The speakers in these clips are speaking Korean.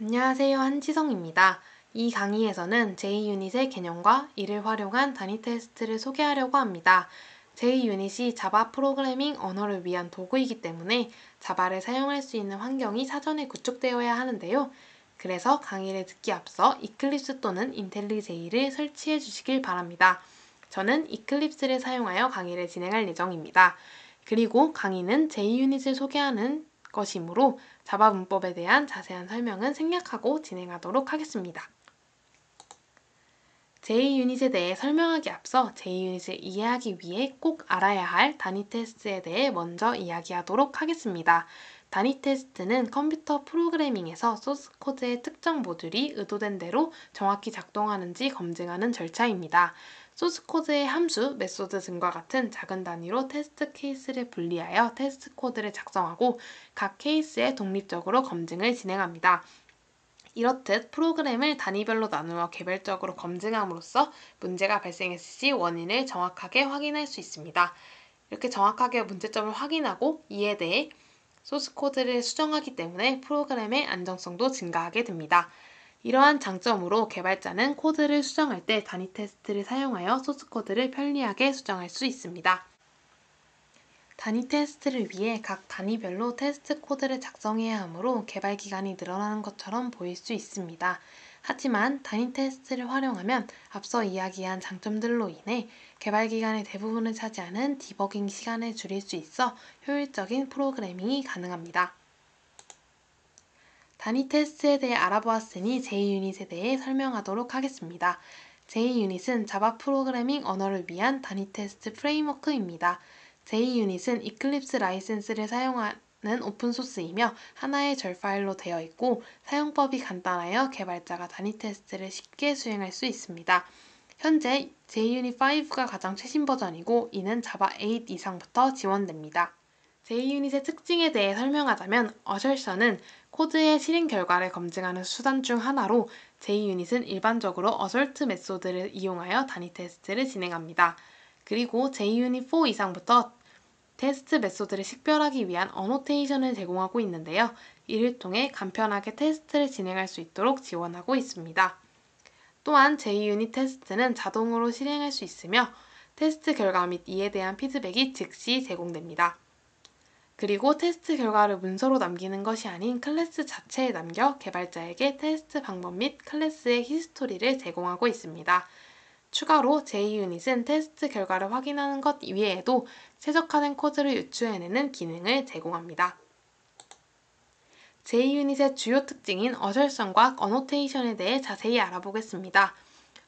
안녕하세요. 한지성입니다. 이 강의에서는 제2유닛의 개념과 이를 활용한 단위 테스트를 소개하려고 합니다. 제2유닛이 자바 프로그래밍 언어를 위한 도구이기 때문에 자바를 사용할 수 있는 환경이 사전에 구축되어야 하는데요. 그래서 강의를 듣기 앞서 이클립스 또는 인텔리제이를 설치해 주시길 바랍니다. 저는 이클립스를 사용하여 강의를 진행할 예정입니다. 그리고 강의는 제2유닛을 소개하는 것이므로 자바 문법에 대한 자세한 설명은 생략하고 진행하도록 하겠습니다. 제2유닛에 대해 설명하기 앞서 제2유닛을 이해하기 위해 꼭 알아야 할 단위 테스트에 대해 먼저 이야기하도록 하겠습니다. 단위 테스트는 컴퓨터 프로그래밍에서 소스 코드의 특정 모듈이 의도된 대로 정확히 작동하는지 검증하는 절차입니다. 소스 코드의 함수, 메소드 등과 같은 작은 단위로 테스트 케이스를 분리하여 테스트 코드를 작성하고 각 케이스에 독립적으로 검증을 진행합니다. 이렇듯 프로그램을 단위별로 나누어 개별적으로 검증함으로써 문제가 발생했을 시 원인을 정확하게 확인할 수 있습니다. 이렇게 정확하게 문제점을 확인하고 이에 대해 소스 코드를 수정하기 때문에 프로그램의 안정성도 증가하게 됩니다. 이러한 장점으로 개발자는 코드를 수정할 때 단위 테스트를 사용하여 소스 코드를 편리하게 수정할 수 있습니다. 단위 테스트를 위해 각 단위별로 테스트 코드를 작성해야 하므로 개발 기간이 늘어나는 것처럼 보일 수 있습니다. 하지만 단위 테스트를 활용하면 앞서 이야기한 장점들로 인해 개발 기간의 대부분을 차지하는 디버깅 시간을 줄일 수 있어 효율적인 프로그래밍이 가능합니다. 단위 테스트에 대해 알아보았으니 제이유닛에 대해 설명하도록 하겠습니다. 제이유닛은 자바 프로그래밍 언어를 위한 단위 테스트 프레임워크입니다. 제이유닛은 이클립스 라이센스를 사용한 는 오픈소스이며 하나의 절 파일로 되어 있고 사용법이 간단하여 개발자가 단위 테스트를 쉽게 수행할 수 있습니다. 현재 JUnit5가 가장 최신 버전이고 이는 Java 8 이상부터 지원됩니다. JUnit의 특징에 대해 설명하자면 어셜션은 코드의 실행 결과를 검증하는 수단 중 하나로 JUnit은 일반적으로 어설트 메소드를 이용하여 단위 테스트를 진행합니다. 그리고 JUnit 4 이상부터 테스트 메소드를 식별하기 위한 어노테이션을 제공하고 있는데요. 이를 통해 간편하게 테스트를 진행할 수 있도록 지원하고 있습니다. 또한 제 u 유닛 테스트는 자동으로 실행할 수 있으며 테스트 결과 및 이에 대한 피드백이 즉시 제공됩니다. 그리고 테스트 결과를 문서로 남기는 것이 아닌 클래스 자체에 남겨 개발자에게 테스트 방법 및 클래스의 히스토리를 제공하고 있습니다. 추가로 제2유닛은 테스트 결과를 확인하는 것 이외에도 최적화된 코드를 유추해내는 기능을 제공합니다. 제2유닛의 주요 특징인 어설션과 어노테이션에 대해 자세히 알아보겠습니다.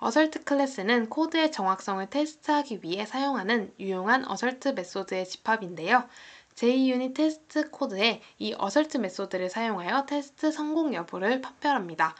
어설트 클래스는 코드의 정확성을 테스트하기 위해 사용하는 유용한 어설트 메소드의 집합인데요. 제2유닛 테스트 코드에 이 어설트 메소드를 사용하여 테스트 성공 여부를 판별합니다.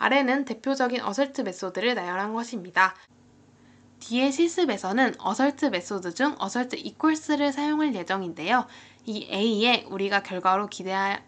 아래는 대표적인 어설트 메소드를 나열한 것입니다. 뒤의 실습에서는 어설트 메소드 중 어설트 equals를 사용할 예정인데요. 이 A에 우리가 결과로 기대하는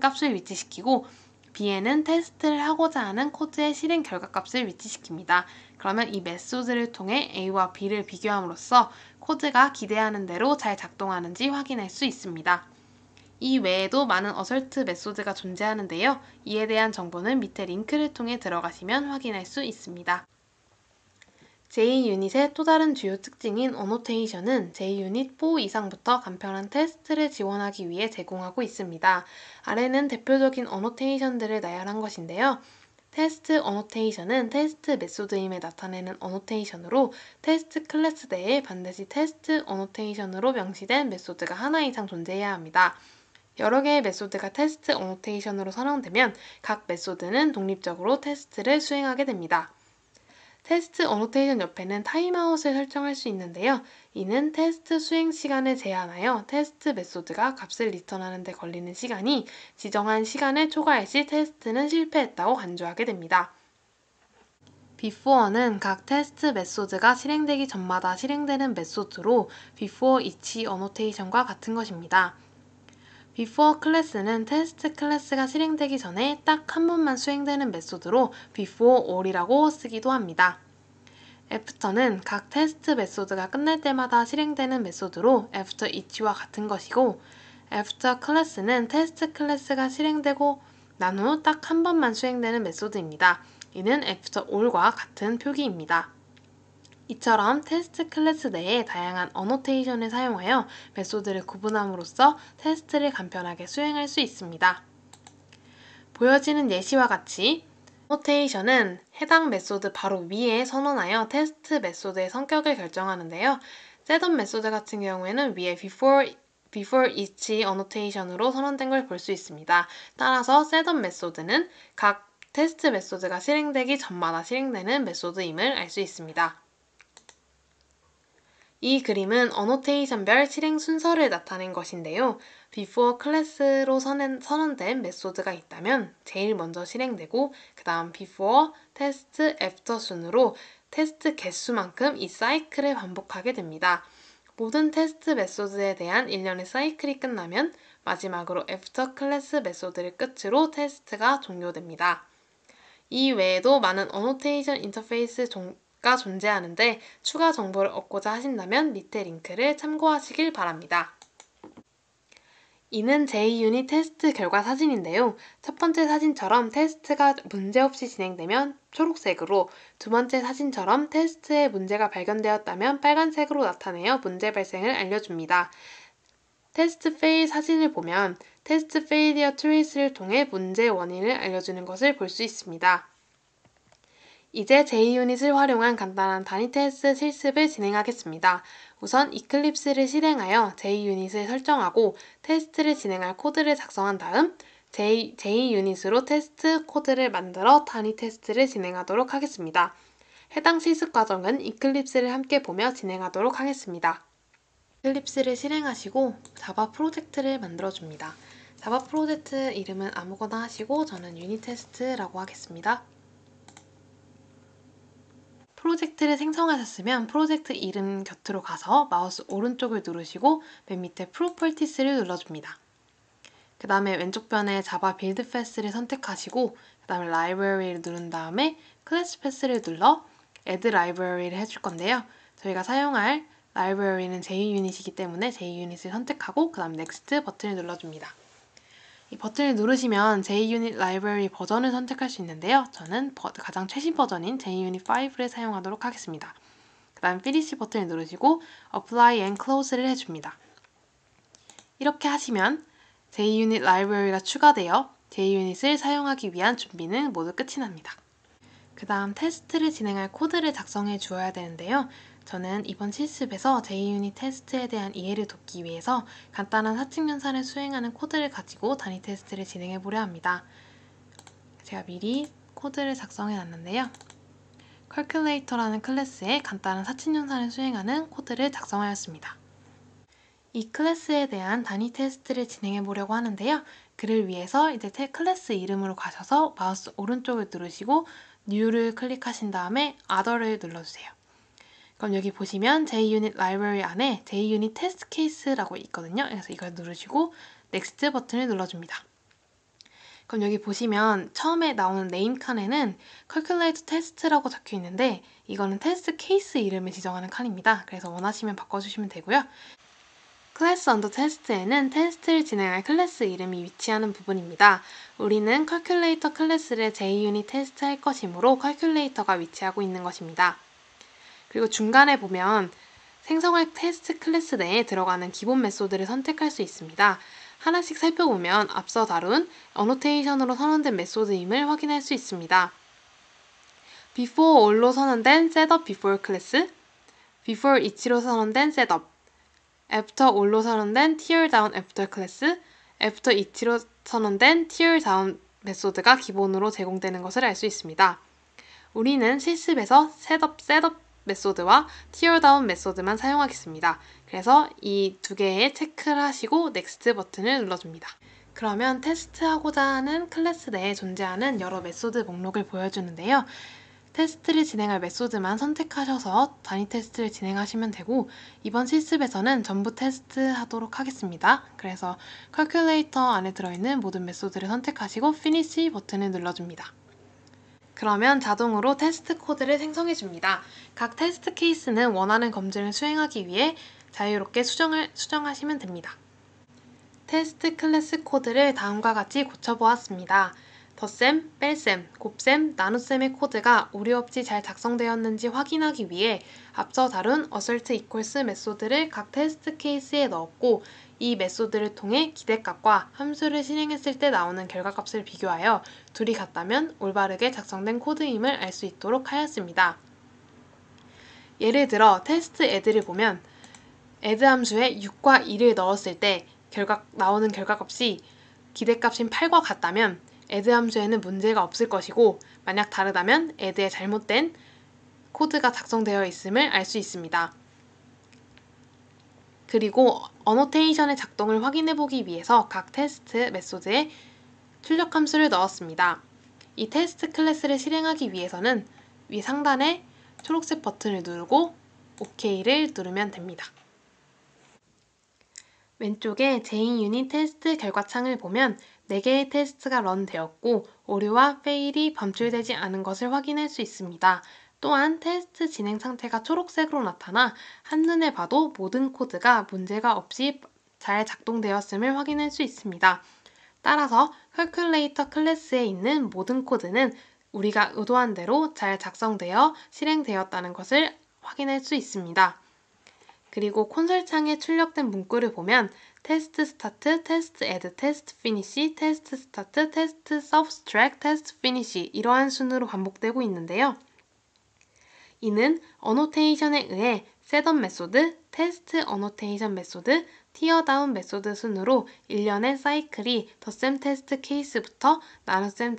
값을 위치시키고 B에는 테스트를 하고자 하는 코드의 실행 결과 값을 위치시킵니다. 그러면 이 메소드를 통해 A와 B를 비교함으로써 코드가 기대하는 대로 잘 작동하는지 확인할 수 있습니다. 이 외에도 많은 어설트 메소드가 존재하는데요. 이에 대한 정보는 밑에 링크를 통해 들어가시면 확인할 수 있습니다. 제2유닛의 또 다른 주요 특징인 어노테이션은 제2유닛 4 이상부터 간편한 테스트를 지원하기 위해 제공하고 있습니다. 아래는 대표적인 어노테이션들을 나열한 것인데요. 테스트 어노테이션은 테스트 메소드임에 나타내는 어노테이션으로 테스트 클래스 내에 반드시 테스트 어노테이션으로 명시된 메소드가 하나 이상 존재해야 합니다. 여러 개의 메소드가 테스트 어노테이션으로 선언되면 각 메소드는 독립적으로 테스트를 수행하게 됩니다. 테스트 어노테이션 옆에는 타임아웃을 설정할 수 있는데요. 이는 테스트 수행 시간을 제한하여 테스트 메소드가 값을 리턴하는 데 걸리는 시간이 지정한 시간에 초과할 시 테스트는 실패했다고 간주하게 됩니다. before는 각 테스트 메소드가 실행되기 전마다 실행되는 메소드로 before each annotation과 같은 것입니다. before 클래스는 테스트 클래스가 실행되기 전에 딱 한 번만 수행되는 메소드로 before all이라고 쓰기도 합니다. after는 각 테스트 메소드가 끝날 때마다 실행되는 메소드로 after each와 같은 것이고 after 클래스는 테스트 클래스가 실행되고 난 후 딱 한 번만 수행되는 메소드입니다. 이는 after all과 같은 표기입니다. 이처럼 테스트 클래스 내에 다양한 어노테이션을 사용하여 메소드를 구분함으로써 테스트를 간편하게 수행할 수 있습니다. 보여지는 예시와 같이 어노테이션은 해당 메소드 바로 위에 선언하여 테스트 메소드의 성격을 결정하는데요. 셋업 메소드 같은 경우에는 위에 before before each a n n o t 으로 선언된 걸 볼 수 있습니다. 따라서 셋업 메소드는 각 테스트 메소드가 실행되기 전마다 실행되는 메소드임을 알 수 있습니다. 이 그림은 어노테이션별 실행 순서를 나타낸 것인데요. 비 e 어 클래스로 선언된 메소드가 있다면 제일 먼저 실행되고 그 다음 비 e 어 테스트, t e s 순으로 테스트 개수만큼 이 사이클을 반복하게 됩니다. 모든 테스트 메소드에 대한 일련의 사이클이 끝나면 마지막으로 a f t 클래스 메소드를 끝으로 테스트가 종료됩니다. 이 외에도 많은 어노테이션 인터페이스 종, 링크가 존재하는데 추가 정보를 얻고자 하신다면 밑에 링크를 참고하시길 바랍니다. 이는 제2유닛 테스트 결과 사진인데요. 첫 번째 사진처럼 테스트가 문제없이 진행되면 초록색으로, 두 번째 사진처럼 테스트에 문제가 발견되었다면 빨간색으로 나타내어 문제 발생을 알려줍니다. 테스트 페일 사진을 보면 테스트 페일리어 트레이스를 통해 문제 원인을 알려주는 것을 볼 수 있습니다. 이제 J유닛을 활용한 간단한 단위 테스트 실습을 진행하겠습니다. 우선 e c l i p s e 를 실행하여 J유닛을 설정하고 테스트를 진행할 코드를 작성한 다음 J, J유닛으로 테스트 코드를 만들어 단위 테스트를 진행하도록 하겠습니다. 해당 실습 과정은 e c l i p s e 를 함께 보며 진행하도록 하겠습니다. e c l i p s e 를 실행하시고 자바 프로젝트를 만들어줍니다. 자바 프로젝트 이름은 아무거나 하시고 저는 유닛 테스트라고 하겠습니다. 프로젝트를 생성하셨으면 프로젝트 이름 곁으로 가서 마우스 오른쪽을 누르시고 맨 밑에 프로퍼티스를 눌러줍니다. 그 다음에 왼쪽 변에 자바 빌드 패스를 선택하시고 그 다음에 라이브러리를 누른 다음에 클래스 패스를 눌러 애드 라이브러리를 해줄 건데요. 저희가 사용할 라이브러리는 j u n i t 이기 때문에 j u n i t 을 선택하고 그 다음 넥스트 버튼을 눌러줍니다. 이 버튼을 누르시면 JUnit Library 버전을 선택할 수 있는데요. 저는 가장 최신 버전인 JUnit 5를 사용하도록 하겠습니다. 그 다음 Finish 버튼을 누르시고 Apply and Close를 해줍니다. 이렇게 하시면 JUnit Library가 추가되어 JUnit을 사용하기 위한 준비는 모두 끝이 납니다. 그 다음 테스트를 진행할 코드를 작성해 주어야 되는데요. 저는 이번 실습에서 J유닛 테스트에 대한 이해를 돕기 위해서 간단한 사칙 연산을 수행하는 코드를 가지고 단위 테스트를 진행해 보려 합니다. 제가 미리 코드를 작성해 놨는데요. Calculator라는 클래스에 간단한 사칙 연산을 수행하는 코드를 작성하였습니다. 이 클래스에 대한 단위 테스트를 진행해 보려고 하는데요. 그를 위해서 이제 클래스 이름으로 가셔서 마우스 오른쪽을 누르시고 New를 클릭하신 다음에 Other를 눌러주세요. 그럼 여기 보시면 JUnit Library 안에 JUnit Test Case라고 있거든요. 그래서 이걸 누르시고 Next 버튼을 눌러줍니다. 그럼 여기 보시면 처음에 나오는 네임 칸에는 Calculate Test라고 적혀 있는데 이거는 테스트 케이스 이름을 지정하는 칸입니다. 그래서 원하시면 바꿔주시면 되고요. 클래스 언더 테스트에는 테스트를 진행할 클래스 이름이 위치하는 부분입니다. 우리는 Calculator 클래스를 JUnit 테스트할 것이므로 Calculator가 위치하고 있는 것입니다. 그리고 중간에 보면 생성학 테스트 클래스 내에 들어가는 기본 메소드를 선택할 수 있습니다. 하나씩 살펴보면 앞서 다룬 어노테이션으로 선언된 메소드임을 확인할 수 있습니다. before all로 선언된 setup before 클래스, before each로 선언된 setup, after all로 선언된 tear down after 클래스, after each로 선언된 tear down 메소드가 기본으로 제공되는 것을 알 수 있습니다. 우리는 실습에서 셋업, 셋업 메소드와 티 e 다운 메소드만 사용하겠습니다. 그래서 이 두 개의 체크를 하시고 넥스트 버튼을 눌러줍니다. 그러면 테스트하고자 하는 클래스 내에 존재하는 여러 메소드 목록을 보여주는데요. 테스트를 진행할 메소드만 선택하셔서 단위 테스트를 진행하시면 되고 이번 실습에서는 전부 테스트 하도록 하겠습니다. 그래서 컬큘레이터 안에 들어있는 모든 메소드를 선택하시고 Finish 버튼을 눌러줍니다. 그러면 자동으로 테스트 코드를 생성해 줍니다. 각 테스트 케이스는 원하는 검증을 수행하기 위해 자유롭게 수정을, 수정하시면 됩니다. 테스트 클래스 코드를 다음과 같이 고쳐보았습니다. 덧셈, 뺄셈, 곱셈, 나눗셈의 코드가 오류 없이 잘 작성되었는지 확인하기 위해 앞서 다룬 어설트 이퀄스 메소드를 각 테스트 케이스에 넣었고 이 메소드를 통해 기대값과 함수를 실행했을 때 나오는 결과값을 비교하여 둘이 같다면 올바르게 작성된 코드임을 알 수 있도록 하였습니다. 예를 들어 테스트 애드를 보면 애드 함수에 6과 2를 넣었을 때 결과, 나오는 결과값이 기대값인 8과 같다면 애드 함수에는 문제가 없을 것이고 만약 다르다면 애드에 잘못된 코드가 작성되어 있음을 알 수 있습니다. 그리고 어노테이션의 작동을 확인해보기 위해서 각 테스트 메소드에 출력 함수를 넣었습니다. 이 테스트 클래스를 실행하기 위해서는 위 상단에 초록색 버튼을 누르고 OK를 누르면 됩니다. 왼쪽에 제인 유닛 테스트 결과창을 보면 4개의 테스트가 런되었고 오류와 페일이 범출되지 않은 것을 확인할 수 있습니다. 또한 테스트 진행 상태가 초록색으로 나타나 한눈에 봐도 모든 코드가 문제가 없이 잘 작동되었음을 확인할 수 있습니다. 따라서 캘큘레이터 클래스에 있는 모든 코드는 우리가 의도한 대로 잘 작성되어 실행되었다는 것을 확인할 수 있습니다. 그리고 콘솔 창에 출력된 문구를 보면 테스트 스타트, 테스트 에드, 테스트 피니시, 테스트 스타트, 테스트 서브스트랙, 테스트 피니시 이러한 순으로 반복되고 있는데요. 이는 어노테이션에 의해 셋업 메소드, 테스트 어노테이션 메소드, 티어다운 메소드 순으로 일련의 사이클이 덧셈 테스트 케이스부터 나눗셈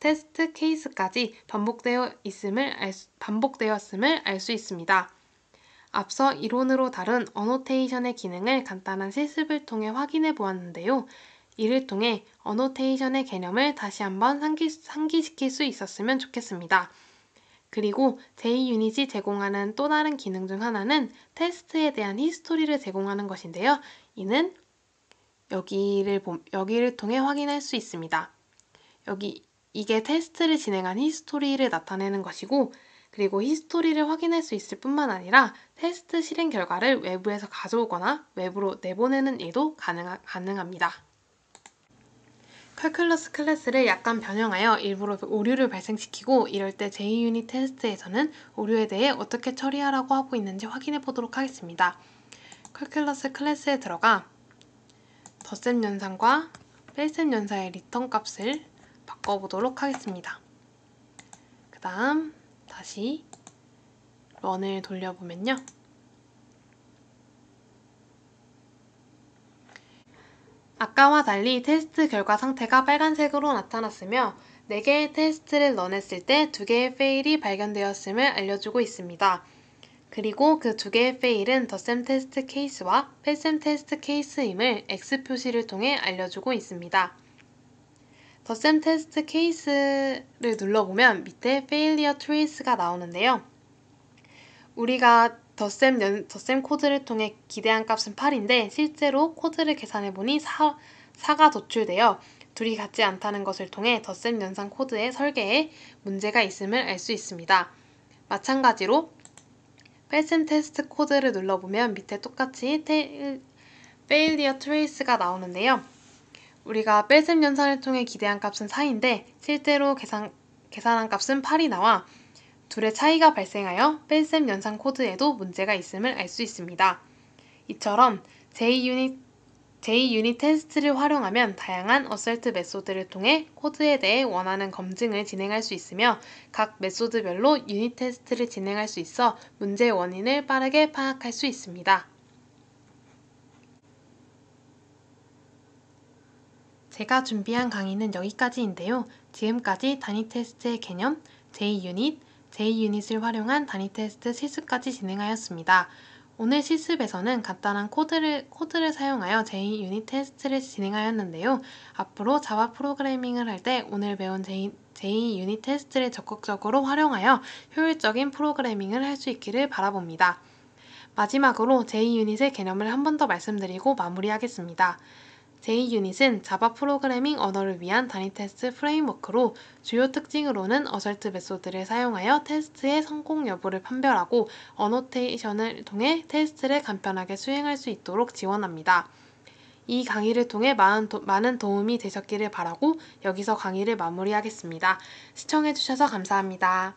테스트 케이스까지 반복되어 있음을 알 수, 반복되었음을 알 수 있습니다. 앞서 이론으로 다룬 어노테이션의 기능을 간단한 실습을 통해 확인해 보았는데요. 이를 통해 어노테이션의 개념을 다시 한번 상기, 상기시킬 수 있었으면 좋겠습니다. 그리고 제2유닛이 제공하는 또 다른 기능 중 하나는 테스트에 대한 히스토리를 제공하는 것인데요. 이는 여기를, 여기를 통해 확인할 수 있습니다. 여기 이게 테스트를 진행한 히스토리를 나타내는 것이고 그리고 히스토리를 확인할 수 있을 뿐만 아니라 테스트 실행 결과를 외부에서 가져오거나 외부로 내보내는 일도 가능, 가능합니다. 칼큘러스 클래스를 약간 변형하여 일부러 오류를 발생시키고 이럴 때 제2유닛 테스트에서는 오류에 대해 어떻게 처리하라고 하고 있는지 확인해 보도록 하겠습니다. 칼큘러스 클래스에 들어가 덧셈 연산과 뺄셈 연산의 리턴 값을 바꿔보도록 하겠습니다. 그 다음 다시 런을 돌려보면요. 아까와 달리 테스트 결과 상태가 빨간색으로 나타났으며 4개의 테스트를 넣어냈을 때 2개의 페일이 발견되었음을 알려주고 있습니다. 그리고 그 2개의 페일은 덧셈 테스트 케이스와 뺄셈 테스트 케이스임을 X 표시를 통해 알려주고 있습니다. 덧셈 테스트 케이스를 눌러보면 밑에 Failure Trace가 나오는데요. 우리가 덧셈, 연, 덧셈 코드를 통해 기대한 값은 8인데 실제로 코드를 계산해보니 4, 4가 도출되어 둘이 같지 않다는 것을 통해 덧셈 연산 코드의 설계에 문제가 있음을 알 수 있습니다. 마찬가지로 뺄셈 테스트 코드를 눌러보면 밑에 똑같이 테일, failure t 가 나오는데요. 우리가 뺄셈 연산을 통해 기대한 값은 4인데 실제로 계산, 계산한 값은 8이 나와 둘의 차이가 발생하여 뺄셈 연산 코드에도 문제가 있음을 알 수 있습니다. 이처럼 J유닛, J유닛 테스트를 활용하면 다양한 어셀트 메소드를 통해 코드에 대해 원하는 검증을 진행할 수 있으며 각 메소드별로 유닛 테스트를 진행할 수 있어 문제의 원인을 빠르게 파악할 수 있습니다. 제가 준비한 강의는 여기까지인데요. 지금까지 단위 테스트의 개념, J유닛, J유닛을 활용한 단위 테스트 실습까지 진행하였습니다. 오늘 실습에서는 간단한 코드를, 코드를 사용하여 J유닛 테스트를 진행하였는데요. 앞으로 자바 프로그래밍을 할 때 오늘 배운 J, J유닛 테스트를 적극적으로 활용하여 효율적인 프로그래밍을 할 수 있기를 바라봅니다. 마지막으로 J유닛의 개념을 한 번 더 말씀드리고 마무리하겠습니다. 제2유닛은 자바 프로그래밍 언어를 위한 단위 테스트 프레임워크로 주요 특징으로는 어설트 메소드를 사용하여 테스트의 성공 여부를 판별하고 어노테이션을 통해 테스트를 간편하게 수행할 수 있도록 지원합니다. 이 강의를 통해 많은, 도, 많은 도움이 되셨기를 바라고 여기서 강의를 마무리하겠습니다. 시청해주셔서 감사합니다.